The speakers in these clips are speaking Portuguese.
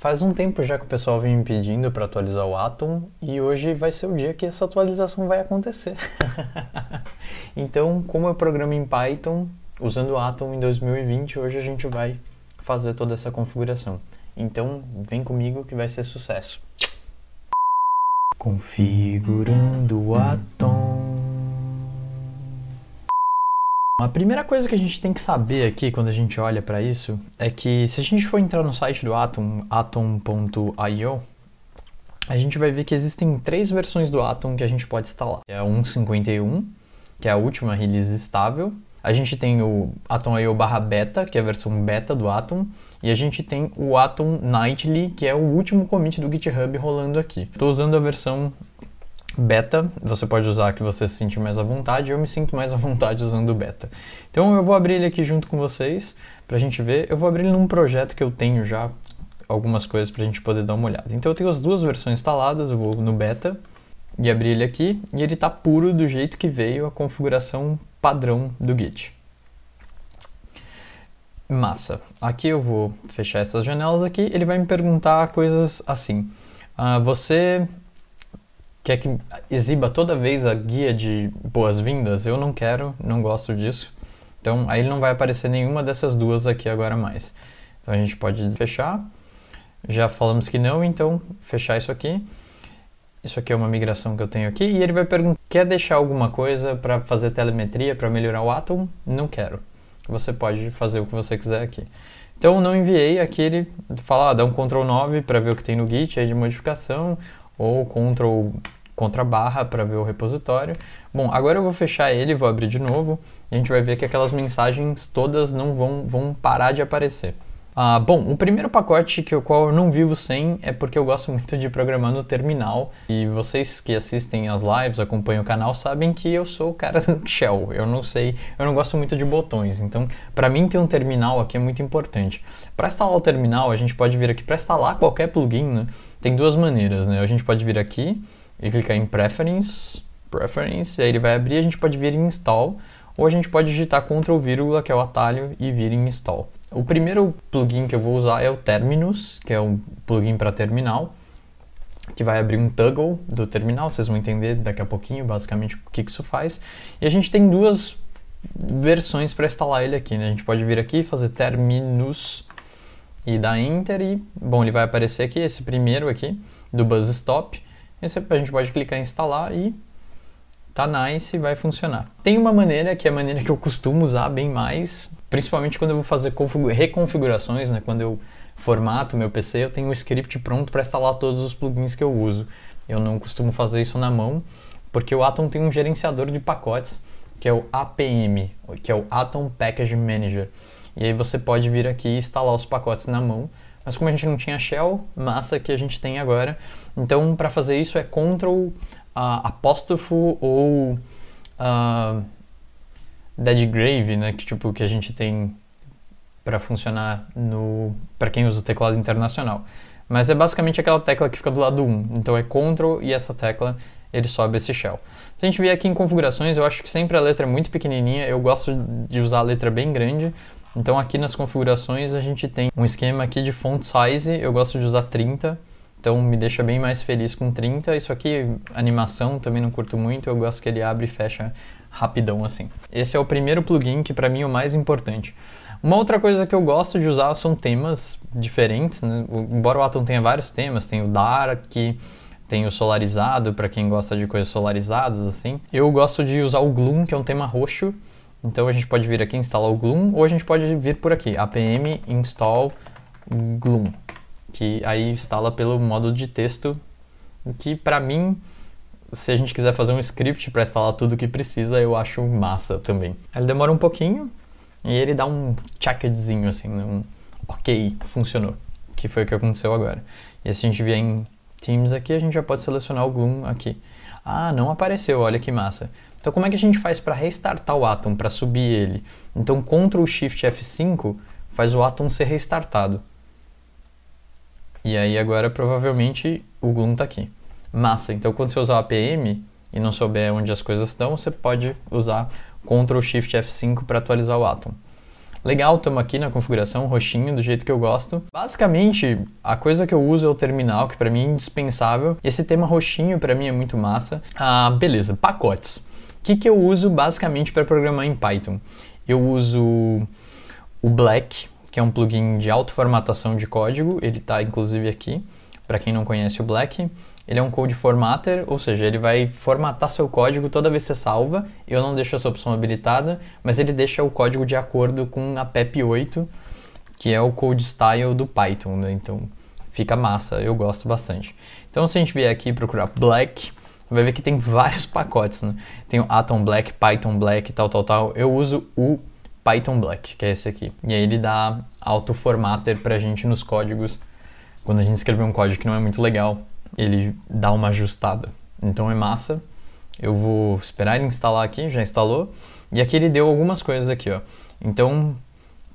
Faz um tempo já que o pessoal vem me pedindo para atualizar o Atom e hoje vai ser o dia que essa atualização vai acontecer. então, como eu programo em Python, usando o Atom em 2020, hoje a gente vai fazer toda essa configuração. Então, vem comigo que vai ser sucesso. Configurando o Atom A primeira coisa que a gente tem que saber aqui quando a gente olha para isso é que se a gente for entrar no site do Atom, atom.io, a gente vai ver que existem três versões do Atom que a gente pode instalar. É a 1.51, que é a última release estável. A gente tem o Atom.io barra beta, que é a versão beta do Atom. E a gente tem o Atom Nightly, que é o último commit do GitHub rolando aqui. Estou usando a versão beta, você pode usar que você se sentir mais à vontade, eu me sinto mais à vontade usando o beta. Então eu vou abrir ele aqui junto com vocês, pra gente ver, eu vou abrir ele num projeto que eu tenho já, algumas coisas pra gente poder dar uma olhada. Então eu tenho as duas versões instaladas, eu vou no beta, e abrir ele aqui, e ele tá puro do jeito que veio a configuração padrão do Git. Massa. Aqui eu vou fechar essas janelas aqui, ele vai me perguntar coisas assim. Uh, você quer é que exiba toda vez a guia de boas-vindas, eu não quero, não gosto disso. Então aí não vai aparecer nenhuma dessas duas aqui agora mais. Então a gente pode fechar. Já falamos que não, então fechar isso aqui. Isso aqui é uma migração que eu tenho aqui e ele vai perguntar: quer deixar alguma coisa para fazer telemetria, para melhorar o Atom? Não quero. Você pode fazer o que você quiser aqui. Então não enviei aqui ele fala, ah, dá um Ctrl 9 para ver o que tem no Git aí de modificação, ou Ctrl contra barra para ver o repositório. Bom, agora eu vou fechar ele, vou abrir de novo, e a gente vai ver que aquelas mensagens todas não vão, vão parar de aparecer. Ah, bom, o primeiro pacote que o qual eu não vivo sem é porque eu gosto muito de programar no terminal. E vocês que assistem as lives, acompanham o canal, sabem que eu sou o cara do shell. Eu não sei, eu não gosto muito de botões. Então, para mim ter um terminal aqui é muito importante. Para instalar o terminal, a gente pode vir aqui para instalar qualquer plugin, né? Tem duas maneiras, né? A gente pode vir aqui e clicar em Preference, Preference, aí ele vai abrir, a gente pode vir em Install, ou a gente pode digitar Ctrl vírgula, que é o atalho, e vir em Install. O primeiro plugin que eu vou usar é o Terminus, que é um plugin para terminal, que vai abrir um toggle do terminal, vocês vão entender daqui a pouquinho basicamente o que, que isso faz. E a gente tem duas versões para instalar ele aqui, né? A gente pode vir aqui e fazer Terminus e dá Enter e, bom, ele vai aparecer aqui, esse primeiro aqui, do Buzz Stop. Esse a gente pode clicar em instalar e tá nice, vai funcionar. Tem uma maneira que é a maneira que eu costumo usar bem mais, principalmente quando eu vou fazer reconfigurações, né, quando eu formato meu PC, eu tenho um script pronto para instalar todos os plugins que eu uso. Eu não costumo fazer isso na mão, porque o Atom tem um gerenciador de pacotes, que é o APM, que é o Atom Package Manager. E aí você pode vir aqui e instalar os pacotes na mão. Mas como a gente não tinha shell, massa que a gente tem agora. Então, para fazer isso é Ctrl uh, apóstrofo ou uh, Deadgrave, né? Que tipo que a gente tem para funcionar no para quem usa o teclado internacional. Mas é basicamente aquela tecla que fica do lado 1. Então é Ctrl e essa tecla ele sobe esse shell. Se a gente vier aqui em configurações, eu acho que sempre a letra é muito pequenininha. Eu gosto de usar a letra bem grande então aqui nas configurações a gente tem um esquema aqui de font size, eu gosto de usar 30, então me deixa bem mais feliz com 30. Isso aqui, animação, também não curto muito, eu gosto que ele abre e fecha rapidão assim. Esse é o primeiro plugin que para mim é o mais importante. Uma outra coisa que eu gosto de usar são temas diferentes, né? embora o Atom tenha vários temas, tem o Dark, tem o solarizado, para quem gosta de coisas solarizadas assim. Eu gosto de usar o Gloom, que é um tema roxo, então a gente pode vir aqui instalar o Gloom ou a gente pode vir por aqui, apm install Gloom, que aí instala pelo modo de texto, que para mim, se a gente quiser fazer um script para instalar tudo que precisa, eu acho massa também. Ele demora um pouquinho e ele dá um checkedzinho assim, um ok, funcionou, que foi o que aconteceu agora. E assim, se a gente vier em Teams aqui, a gente já pode selecionar o Gloom aqui. Ah, não apareceu, olha que massa. Então como é que a gente faz para restartar o Atom, para subir ele? Então Ctrl Shift F5 faz o Atom ser restartado. E aí agora provavelmente o Gloom está aqui. Massa, então quando você usar o APM e não souber onde as coisas estão, você pode usar Ctrl Shift F5 para atualizar o Atom. Legal, estamos aqui na configuração, roxinho, do jeito que eu gosto. Basicamente, a coisa que eu uso é o terminal, que para mim é indispensável. Esse tema roxinho para mim é muito massa. Ah, beleza, pacotes. O que, que eu uso basicamente para programar em Python? Eu uso o Black, que é um plugin de autoformatação de código, ele está inclusive aqui. Para quem não conhece o Black, ele é um code formatter, ou seja, ele vai formatar seu código toda vez que você salva. Eu não deixo essa opção habilitada, mas ele deixa o código de acordo com a PEP 8, que é o code style do Python, né? Então fica massa, eu gosto bastante. Então se a gente vier aqui procurar Black, vai ver que tem vários pacotes, né? Tem o Atom Black, Python Black, tal, tal, tal. Eu uso o Python Black, que é esse aqui. E aí ele dá auto-formatter pra gente nos códigos. Quando a gente escrever um código que não é muito legal, ele dá uma ajustada. Então é massa. Eu vou esperar ele instalar aqui, já instalou. E aqui ele deu algumas coisas aqui, ó. Então,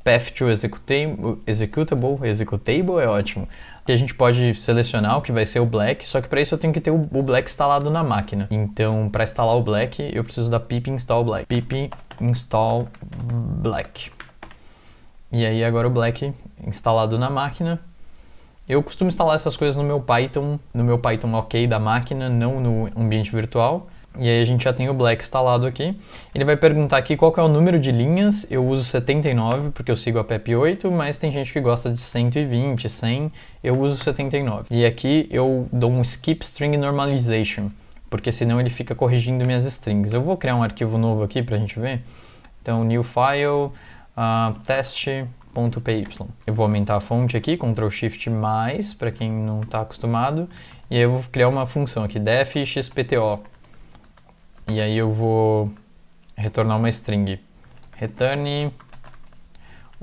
path to executable, executable, executable é ótimo. Que a gente pode selecionar o que vai ser o black, só que para isso eu tenho que ter o, o black instalado na máquina. Então, para instalar o black, eu preciso da pip install black. pip install black. E aí agora o black instalado na máquina. Eu costumo instalar essas coisas no meu Python, no meu Python OK da máquina, não no ambiente virtual. E aí a gente já tem o black instalado aqui. Ele vai perguntar aqui qual é o número de linhas. Eu uso 79 porque eu sigo a PEP 8, mas tem gente que gosta de 120, 100. Eu uso 79. E aqui eu dou um skip string normalization, porque senão ele fica corrigindo minhas strings. Eu vou criar um arquivo novo aqui para a gente ver. Então, new file, uh, test.py. Eu vou aumentar a fonte aqui, Ctrl Shift mais, para quem não está acostumado. E aí eu vou criar uma função aqui, def xpto e aí eu vou retornar uma string. Return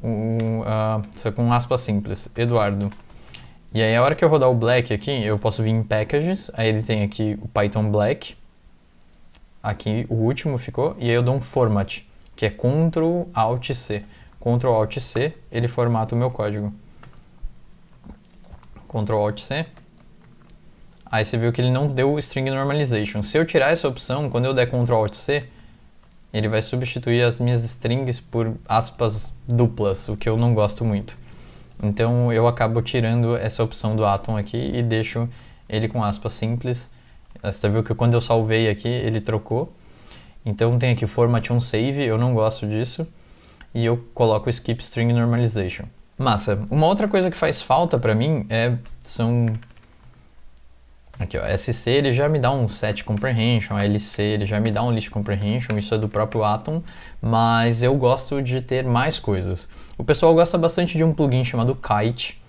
um, uh, só com aspas simples, Eduardo. E aí a hora que eu rodar o black aqui, eu posso vir em packages, aí ele tem aqui o Python black, aqui o último ficou, e aí eu dou um format, que é Ctrl Alt C. Ctrl Alt C, ele formata o meu ctrl alt c Aí você viu que ele não deu o string normalization. Se eu tirar essa opção, quando eu der Ctrl Alt C, ele vai substituir as minhas strings por aspas duplas, o que eu não gosto muito. Então eu acabo tirando essa opção do Atom aqui e deixo ele com aspas simples. Ah, você viu que quando eu salvei aqui, ele trocou. Então tem aqui format on save, eu não gosto disso. E eu coloco skip string normalization. Massa. Uma outra coisa que faz falta para mim é são Aqui, ó, SC ele já me dá um set comprehension, LC ele já me dá um list comprehension, isso é do próprio Atom, mas eu gosto de ter mais coisas. O pessoal gosta bastante de um plugin chamado Kite,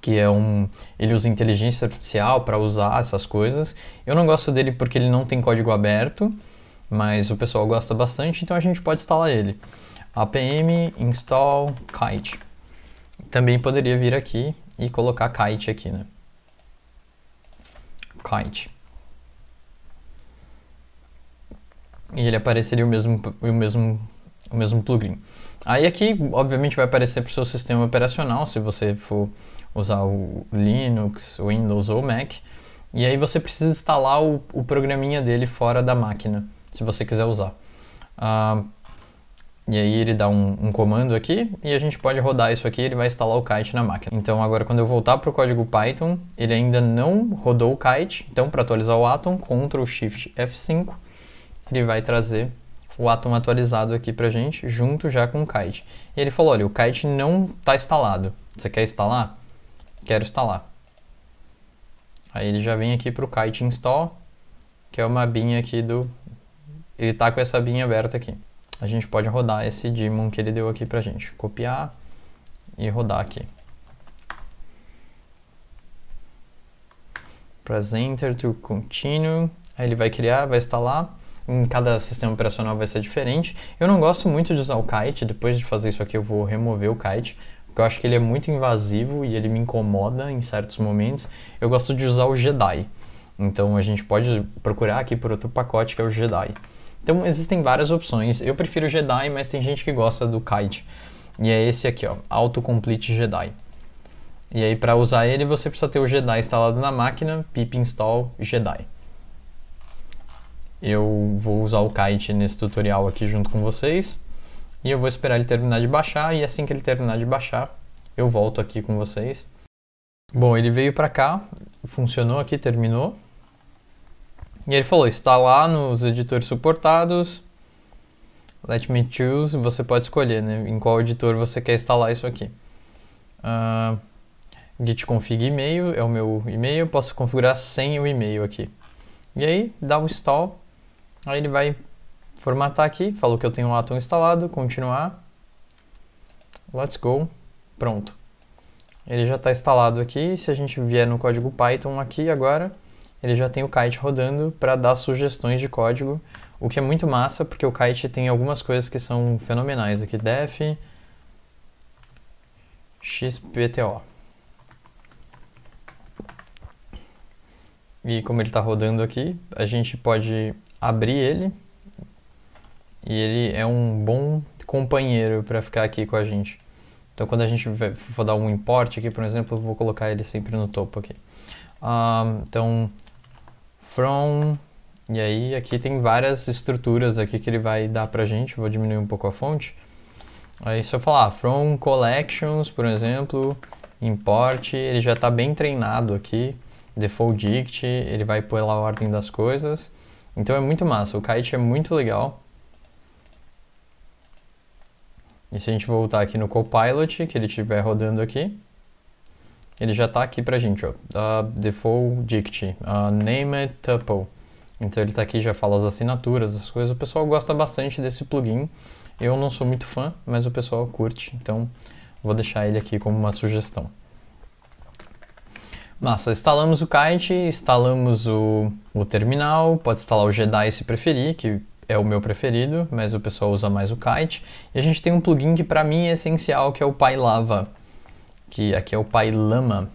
que é um ele usa inteligência artificial para usar essas coisas. Eu não gosto dele porque ele não tem código aberto, mas o pessoal gosta bastante, então a gente pode instalar ele. APM install kite. Também poderia vir aqui e colocar kite aqui, né? E ele apareceria o mesmo, o mesmo, o mesmo plugin. Aí aqui, obviamente, vai aparecer para o seu sistema operacional, se você for usar o Linux, Windows ou Mac. E aí você precisa instalar o, o programinha dele fora da máquina, se você quiser usar. Uh, e aí ele dá um, um, comando aqui e a gente pode rodar isso aqui, ele vai instalar o kite na máquina. Então agora quando eu voltar para o código Python, ele ainda não rodou o kite, então para atualizar o Atom, Ctrl Shift F5, ele vai trazer o Atom atualizado aqui a gente, junto já com o kite. E ele falou, olha, o kite não está instalado, você quer instalar? Quero instalar. Aí ele já vem aqui para o kite install, que é uma binha aqui do... Ele tá com essa binha aberta aqui a gente pode rodar esse daemon que ele deu aqui pra gente. Copiar e rodar aqui. Press Enter to continue. Aí ele vai criar, vai instalar. Em cada sistema operacional vai ser diferente. Eu não gosto muito de usar o kite. Depois de fazer isso aqui eu vou remover o kite. Porque eu acho que ele é muito invasivo e ele me incomoda em certos momentos. Eu gosto de usar o Jedi. Então a gente pode procurar aqui por outro pacote que é o Jedi. Então existem várias opções. Eu prefiro Jedi, mas tem gente que gosta do Kite. E é esse aqui, ó, Autocomplete Jedi. E aí para usar ele você precisa ter o Jedi instalado na máquina, pip install Jedi. Eu vou usar o Kite nesse tutorial aqui junto com vocês. E eu vou esperar ele terminar de baixar e assim que ele terminar de baixar, eu volto aqui com vocês. Bom, ele veio para cá, funcionou aqui, terminou. E ele falou: está lá nos editores suportados. Let me choose. Você pode escolher né, em qual editor você quer instalar isso aqui. Uh, git config e-mail é o meu e-mail. Posso configurar sem o e-mail aqui. E aí dá o install. Aí ele vai formatar aqui. Falou que eu tenho o Atom instalado. Continuar. Let's go. Pronto. Ele já está instalado aqui. Se a gente vier no código Python aqui agora ele já tem o Kite rodando para dar sugestões de código, o que é muito massa, porque o Kite tem algumas coisas que são fenomenais aqui, def xpto. E como ele está rodando aqui, a gente pode abrir ele e ele é um bom companheiro para ficar aqui com a gente. Então quando a gente for dar um import aqui, por exemplo, eu vou colocar ele sempre no topo aqui. Ah, então from. E aí aqui tem várias estruturas aqui que ele vai dar pra gente. Vou diminuir um pouco a fonte. Aí se eu falar ah, from collections, por exemplo, import, ele já está bem treinado aqui. Default dict, ele vai pela ordem das coisas. Então é muito massa, o kite é muito legal. E se a gente voltar aqui no Copilot, que ele estiver rodando aqui, ele já está aqui para a gente, ó. Uh, default dict, uh, name it tuple. Então ele está aqui, já fala as assinaturas, as coisas. O pessoal gosta bastante desse plugin. Eu não sou muito fã, mas o pessoal curte, então vou deixar ele aqui como uma sugestão. Massa, instalamos o kite, instalamos o, o terminal, pode instalar o Jedi se preferir, que é o meu preferido, mas o pessoal usa mais o kite. E a gente tem um plugin que para mim é essencial, que é o PyLava que aqui é o pai Lama.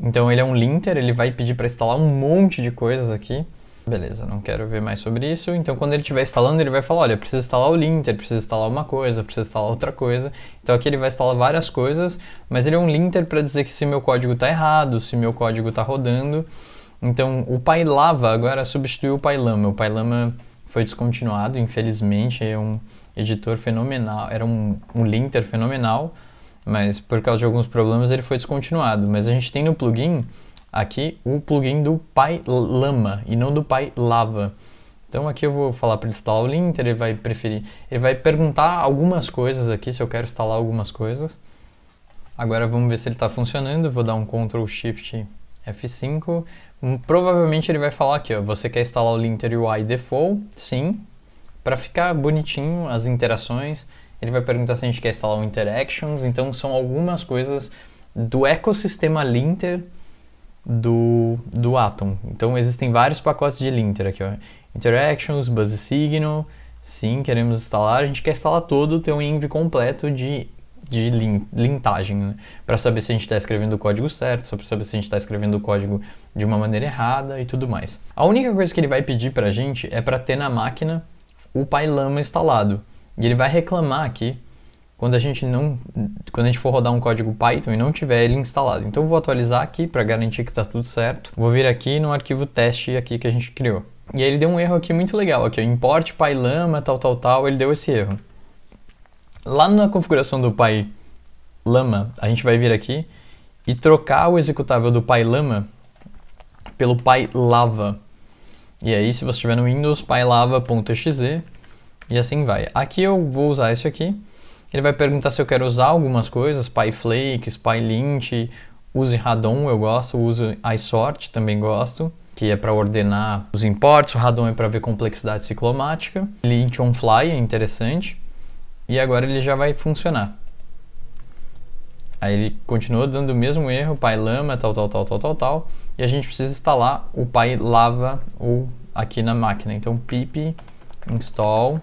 Então ele é um linter, ele vai pedir para instalar um monte de coisas aqui. Beleza, não quero ver mais sobre isso. Então quando ele estiver instalando, ele vai falar, olha, precisa instalar o linter, precisa instalar uma coisa, precisa instalar outra coisa. Então aqui ele vai instalar várias coisas, mas ele é um linter para dizer que se meu código está errado, se meu código está rodando. Então o lava agora substituiu o PyLama. O PyLama foi descontinuado, infelizmente, é um editor fenomenal, era um, um linter fenomenal, mas por causa de alguns problemas ele foi descontinuado. Mas a gente tem no plugin aqui o plugin do pai Lama e não do pai Lava. Então aqui eu vou falar para ele instalar o linter, ele vai preferir, ele vai perguntar algumas coisas aqui se eu quero instalar algumas coisas. Agora vamos ver se ele está funcionando, vou dar um Ctrl Shift F5. Hum, provavelmente ele vai falar aqui, ó, você quer instalar o linter UI default? Sim. Para ficar bonitinho as interações, ele vai perguntar se a gente quer instalar o Interactions, então são algumas coisas do ecossistema Linter do, do Atom. Então existem vários pacotes de Linter aqui, ó. Interactions, Buzz Signal, sim, queremos instalar, a gente quer instalar todo ter um env completo de de lintagem, né? para saber se a gente está escrevendo o código certo, só para saber se a gente está escrevendo o código de uma maneira errada e tudo mais. A única coisa que ele vai pedir para a gente é para ter na máquina o PyLama instalado. E ele vai reclamar aqui quando a gente não quando a gente for rodar um código Python e não tiver ele instalado. Então eu vou atualizar aqui para garantir que está tudo certo. Vou vir aqui no arquivo teste aqui que a gente criou. E aí ele deu um erro aqui muito legal, aqui, import PyLama tal tal tal, ele deu esse erro. Lá na configuração do PyLama, a gente vai vir aqui e trocar o executável do PyLama pelo PyLava. E aí, se você estiver no Windows, pylava.exe e assim vai. Aqui eu vou usar esse aqui. Ele vai perguntar se eu quero usar algumas coisas, PyFlakes, PyLint, use Radon, eu gosto, uso iSort, também gosto, que é para ordenar os imports, o Radon é para ver complexidade ciclomática, Lint on Fly é interessante, e agora ele já vai funcionar. Aí ele continua dando o mesmo erro, PyLama, tal, tal, tal, tal, tal, tal, e a gente precisa instalar o pylava aqui na máquina. Então pip install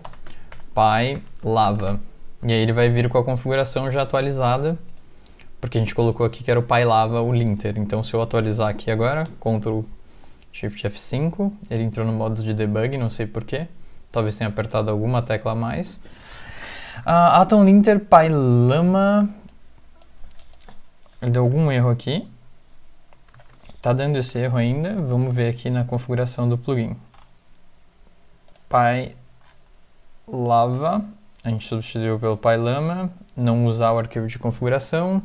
pylava. E aí ele vai vir com a configuração já atualizada, porque a gente colocou aqui que era o pylava, o linter. Então se eu atualizar aqui agora, Ctrl Shift F5, ele entrou no modo de debug, não sei porquê. Talvez tenha apertado alguma tecla a mais. Uh, Atom Linter Pylama... Deu algum erro aqui. Está dando esse erro ainda, vamos ver aqui na configuração do plugin. PyLava, a gente substituiu pelo PyLama, não usar o arquivo de configuração.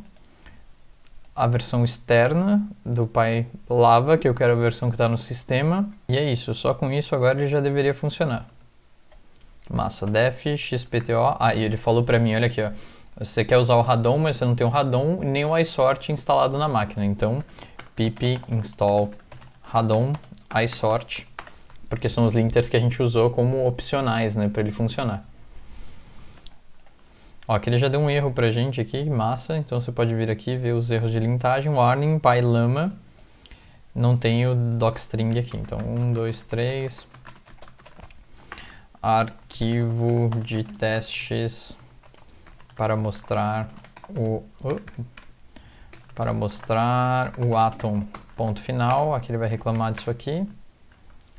A versão externa do PyLava, que eu quero a versão que está no sistema. E é isso, só com isso agora ele já deveria funcionar. Massa, def, xpto, ah, e ele falou para mim, olha aqui, ó. Você quer usar o Radon, mas você não tem o Radon nem o iSort instalado na máquina. Então, pip install radon isort, porque são os linters que a gente usou como opcionais, né, para ele funcionar. Ó, aqui ele já deu um erro pra gente aqui, massa, então você pode vir aqui ver os erros de lintagem, warning, pylama, não tem o docstring aqui, então 1, 2, 3, arquivo de testes para mostrar o... Oh, para mostrar o atom ponto final, aqui ele vai reclamar disso aqui.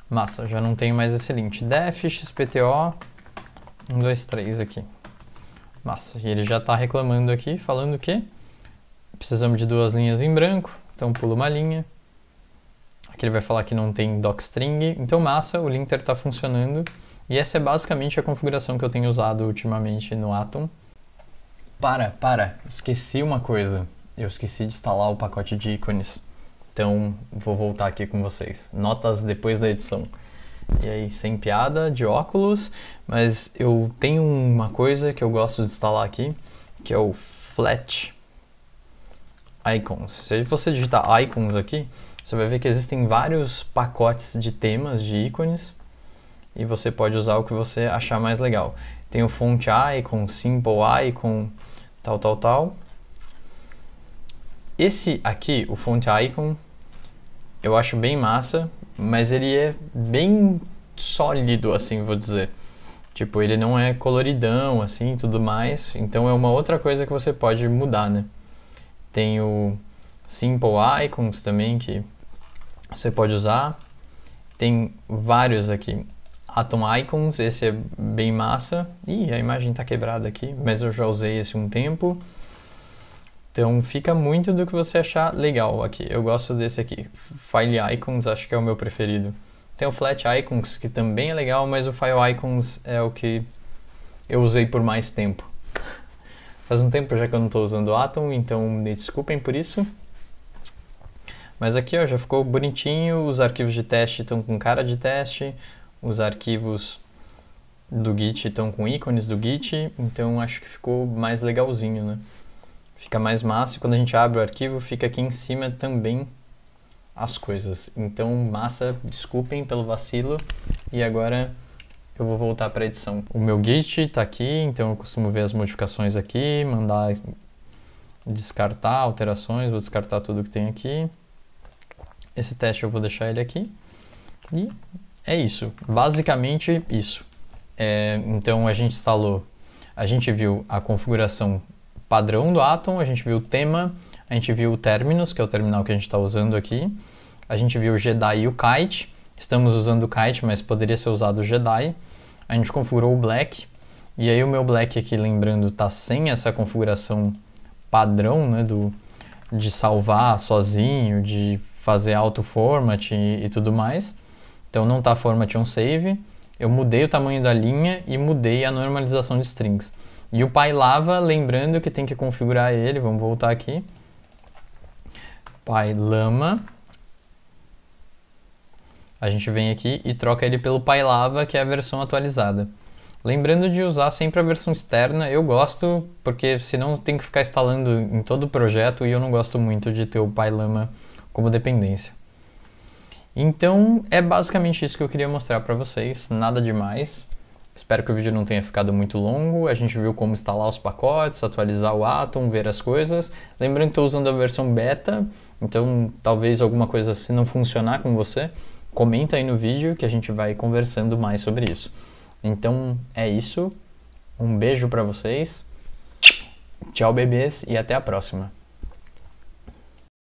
Massa, já não tenho mais esse lint. def xpto 1, 2, 3 aqui. Massa, e ele já está reclamando aqui, falando que precisamos de duas linhas em branco, então pulo uma linha. Aqui ele vai falar que não tem docstring, então massa, o linter está funcionando. E essa é basicamente a configuração que eu tenho usado ultimamente no Atom. Para, para, esqueci uma coisa eu esqueci de instalar o pacote de ícones. Então vou voltar aqui com vocês. Notas depois da edição. E aí, sem piada, de óculos, mas eu tenho uma coisa que eu gosto de instalar aqui, que é o Flat Icons. Se você digitar Icons aqui, você vai ver que existem vários pacotes de temas, de ícones, e você pode usar o que você achar mais legal. Tem o Font Icon, Simple Icon, tal, tal, tal. Esse aqui, o font icon, eu acho bem massa, mas ele é bem sólido, assim, vou dizer. Tipo, ele não é coloridão, assim, tudo mais. Então é uma outra coisa que você pode mudar, né? Tem o Simple Icons também, que você pode usar. Tem vários aqui. Atom Icons, esse é bem massa. Ih, a imagem tá quebrada aqui, mas eu já usei esse um tempo. Então fica muito do que você achar legal aqui. Eu gosto desse aqui. File Icons acho que é o meu preferido. Tem o Flat Icons que também é legal, mas o File Icons é o que eu usei por mais tempo. Faz um tempo já que eu não estou usando o Atom, então me desculpem por isso. Mas aqui ó, já ficou bonitinho, os arquivos de teste estão com cara de teste, os arquivos do Git estão com ícones do Git, então acho que ficou mais legalzinho, né? Fica mais massa e quando a gente abre o arquivo, fica aqui em cima também as coisas. Então, massa, desculpem pelo vacilo. E agora eu vou voltar para a edição. O meu Git está aqui, então eu costumo ver as modificações aqui, mandar descartar alterações, vou descartar tudo que tem aqui. Esse teste eu vou deixar ele aqui. E é isso, basicamente isso. É, então a gente instalou, a gente viu a configuração padrão do Atom, a gente viu o tema, a gente viu o Terminus, que é o terminal que a gente está usando aqui, a gente viu o Jedi e o Kite, estamos usando o Kite, mas poderia ser usado o Jedi, a gente configurou o Black, e aí o meu Black aqui, lembrando, está sem essa configuração padrão, né, do, de salvar sozinho, de fazer auto-format e, e, tudo mais. Então não está format on save. Eu mudei o tamanho da linha e mudei a normalização de strings. E o pai lava, lembrando que tem que configurar ele, vamos voltar aqui. Pai lama. A gente vem aqui e troca ele pelo pai lava, que é a versão atualizada. Lembrando de usar sempre a versão externa, eu gosto, porque senão tem que ficar instalando em todo o projeto e eu não gosto muito de ter o PyLama como dependência. Então é basicamente isso que eu queria mostrar para vocês, nada demais. Espero que o vídeo não tenha ficado muito longo, a gente viu como instalar os pacotes, atualizar o Atom, ver as coisas. Lembrando que estou usando a versão beta, então talvez alguma coisa se não funcionar com você, comenta aí no vídeo que a gente vai conversando mais sobre isso. Então é isso, um beijo para vocês, tchau bebês e até a próxima.